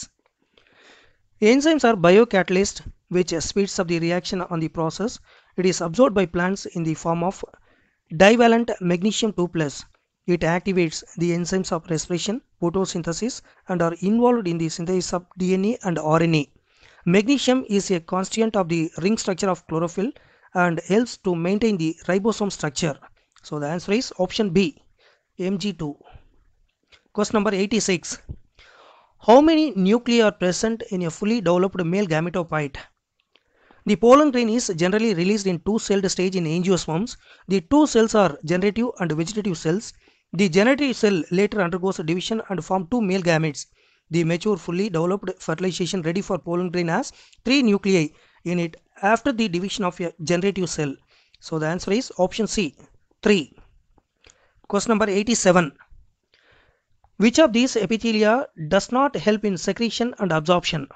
enzymes are biocatalysts which speeds up the reaction on the process it is absorbed by plants in the form of divalent magnesium 2 plus it activates the enzymes of respiration, photosynthesis and are involved in the synthesis of DNA and RNA. Magnesium is a constituent of the ring structure of chlorophyll and helps to maintain the ribosome structure. So the answer is option B, Mg2. Question number 86. How many nuclei are present in a fully developed male gametophyte? The pollen grain is generally released in two-celled stage in angiosperms. The two cells are generative and vegetative cells. The generative cell later undergoes division and forms two male gametes. The mature fully developed fertilization ready for pollen grain has three nuclei in it after the division of a generative cell. So the answer is option C 3. Question number 87. Which of these epithelia does not help in secretion and absorption?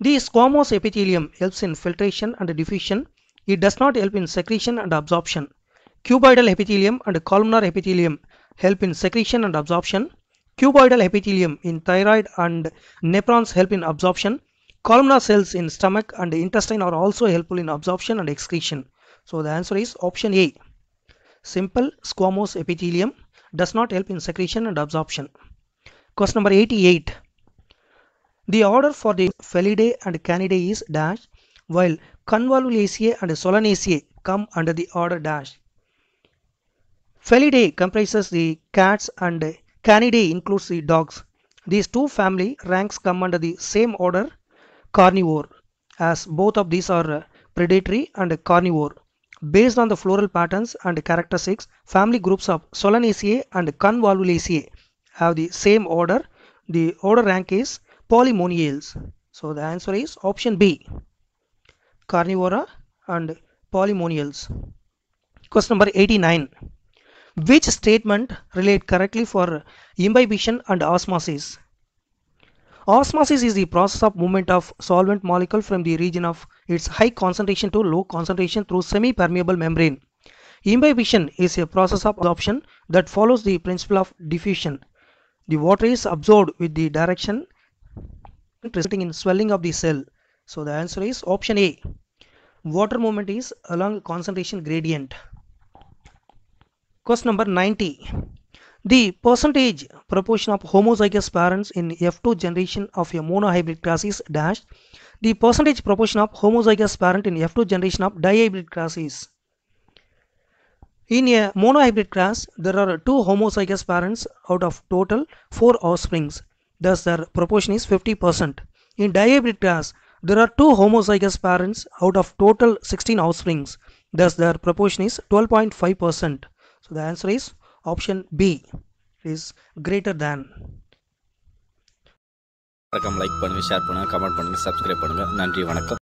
The squamous epithelium helps in filtration and diffusion. It does not help in secretion and absorption. Cuboidal epithelium and columnar epithelium help in secretion and absorption. Cuboidal epithelium in thyroid and nephrons help in absorption. Columnar cells in stomach and intestine are also helpful in absorption and excretion. So the answer is option A. Simple squamous epithelium does not help in secretion and absorption. Question number 88. The order for the Felidae and Canidae is dash while Convolvulaceae and Solanaceae come under the order dash. Felidae comprises the cats and Canidae includes the dogs. These two family ranks come under the same order carnivore as both of these are uh, predatory and carnivore. Based on the floral patterns and characteristics, family groups of Solanaceae and Convolvulaceae have the same order. The order rank is polymoniales. So the answer is option B. Carnivora and Polymoniales. Question number 89. Which statement relate correctly for imbibition and osmosis? Osmosis is the process of movement of solvent molecule from the region of its high concentration to low concentration through semi-permeable membrane. Imbibition is a process of absorption that follows the principle of diffusion. The water is absorbed with the direction resulting in swelling of the cell. So the answer is option A. Water movement is along concentration gradient. Question number 90. The percentage proportion of homozygous parents in F2 generation of a monohybrid class is dash. The percentage proportion of homozygous parent in F2 generation of dihybrid class is. In a monohybrid class, there are two homozygous parents out of total four offsprings. Thus, their proportion is 50%. In dihybrid class, there are two homozygous parents out of total 16 offsprings. Thus, their proportion is 12.5%. So the answer is option B is greater than. மறக்காமல் like பண்ணுங்கள் share பண்ணுங்கள் comment பண்ணுங்கள் subscribe பண்ணுங்கள் நன்றி வணக்கம்